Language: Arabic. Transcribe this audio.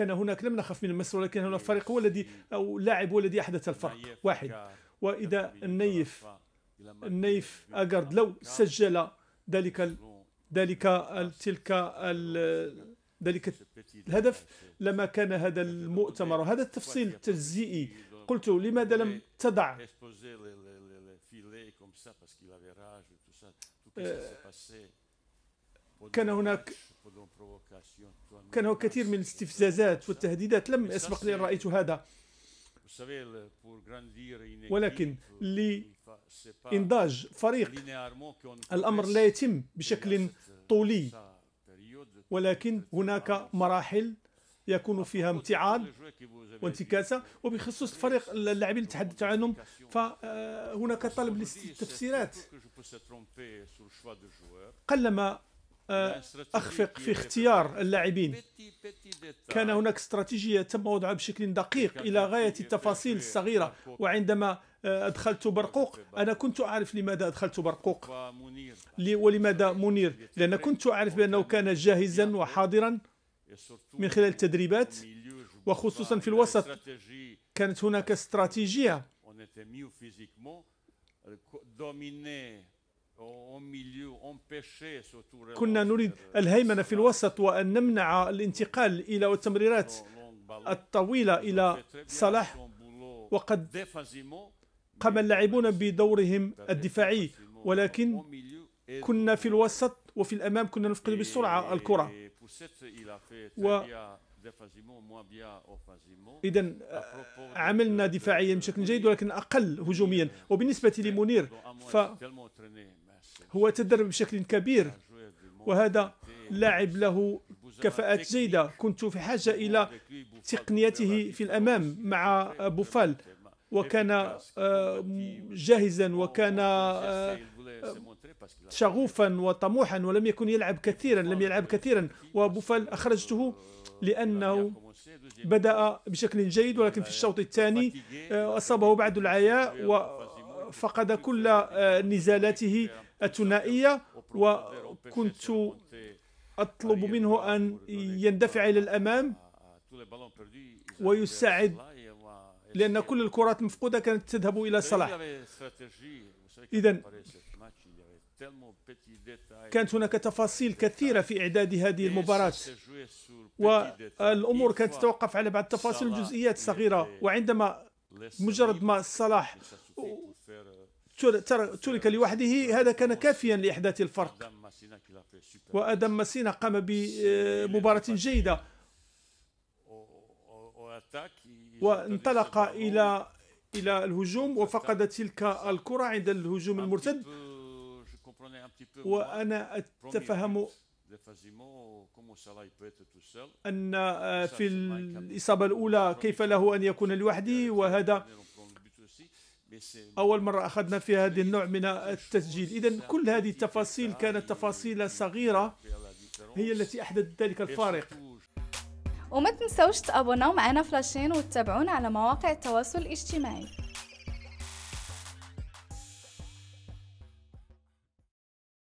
كان هناك لم نخف من المس ولكن هنا الفريق هو الذي أو اللاعب هو الذي أحدث الفرق واحد وإذا النيف النيف اغارد لو سجل ذلك ذلك تلك ذلك الهدف لما كان هذا المؤتمر وهذا التفصيل التجزئي قلت لماذا لم تضع كان هناك كان هناك كثير من الاستفزازات والتهديدات لم يسبق لي ان رايت هذا ولكن لإنضاج فريق الأمر لا يتم بشكل طولي ولكن هناك مراحل يكون فيها امتعاد وانتكاسة وبخصوص فريق اللاعبين اللي تحدثت عنهم فهناك طلب للتفسيرات قلما آه، اخفق في اختيار اللاعبين كان هناك استراتيجيه تم وضعها بشكل دقيق الى غايه التفاصيل الصغيره وعندما آه، أدخلت برقوق أنا كنت أعرف لماذا أدخلت برقوق ولماذا منير لأن كنت أعرف بأنه كان جاهزا وحاضرا من خلال التدريبات وخصوصا في الوسط كانت هناك استراتيجية كنا نريد الهيمنة في الوسط وأن نمنع الانتقال إلى التمريرات الطويلة إلى صلاح وقد قام اللاعبون بدورهم الدفاعي ولكن كنا في الوسط وفي الأمام كنا نفقد بسرعة الكرة و إذا آه، عملنا دفاعيا بشكل جيد ولكن أقل هجوميا وبالنسبة لمنير ف هو تدرب بشكل كبير وهذا لاعب له كفاءات جيدة كنت في حاجة إلى تقنيته في الأمام مع بوفال وكان آه، جاهزا وكان آه، شغوفا وطموحا ولم يكن يلعب كثيرا لم يلعب كثيرا وبوفال أخرجته لأنه بدأ بشكل جيد ولكن في الشوط الثاني آه، أصابه بعض العياء وفقد كل نزالاته الثنائية وكنت أطلب منه أن يندفع إلى الأمام ويساعد لأن كل الكرات المفقودة كانت تذهب إلى صلاح إذا كانت هناك تفاصيل كثيرة في إعداد هذه المباراة والأمور كانت تتوقف على بعض التفاصيل الجزئيات الصغيرة وعندما مجرد ما صلاح ترك لوحده هذا كان كافيا لإحداث الفرق وأدم ماسينا قام بمباراة جيدة وانطلق إلى إلى الهجوم وفقد تلك الكرة عند الهجوم المرتد وأنا أتفهم أن في الإصابة الأولى كيف له أن يكون لوحده وهذا أول مرة أخذنا في هذا النوع من التسجيل إذا كل هذه التفاصيل كانت تفاصيل صغيرة هي التي أحدثت ذلك الفارق وما تنسوش تابوناو معنا فلاشين وتتابعونا على مواقع التواصل الاجتماعي